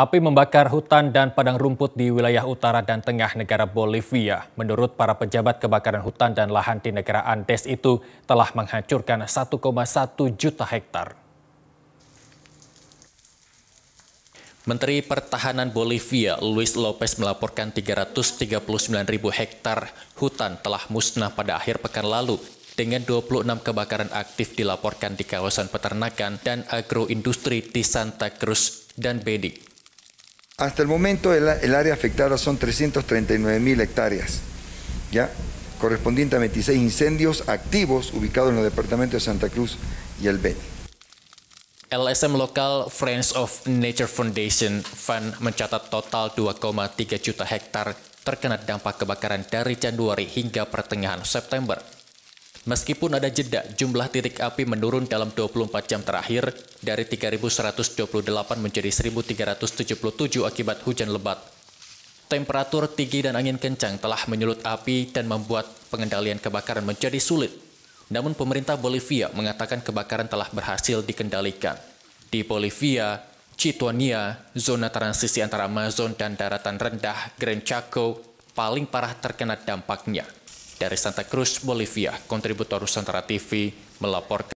Api membakar hutan dan padang rumput di wilayah utara dan tengah negara Bolivia. Menurut para pejabat kebakaran hutan dan lahan di negara Andes itu telah menghancurkan 1,1 juta hektar. Menteri Pertahanan Bolivia Luis Lopez melaporkan 339 ribu hektar hutan telah musnah pada akhir pekan lalu dengan 26 kebakaran aktif dilaporkan di kawasan peternakan dan agroindustri di Santa Cruz dan Beni. Hasta el momento el, área afectada son 339 mil hectáreas, ¿ya? correspondiente a 26 incendios activos ubicados en los departamentos de Santa Cruz y El Beni. LSM Local Friends of Nature Foundation Fund mencatat total 2,3 juta hektar terkena dampak kebakaran dari Januari hingga pertengahan September. Meskipun ada jeda, jumlah titik api menurun dalam 24 jam terakhir dari 3.128 menjadi 1.377 akibat hujan lebat. Temperatur tinggi dan angin kencang telah menyulut api dan membuat pengendalian kebakaran menjadi sulit. Namun pemerintah Bolivia mengatakan kebakaran telah berhasil dikendalikan. Di Bolivia, Chitonia, zona transisi antara Amazon dan daratan rendah Gran Chaco, paling parah terkena dampaknya. Dari Santa Cruz, Bolivia, kontributor Nusantara TV melaporkan.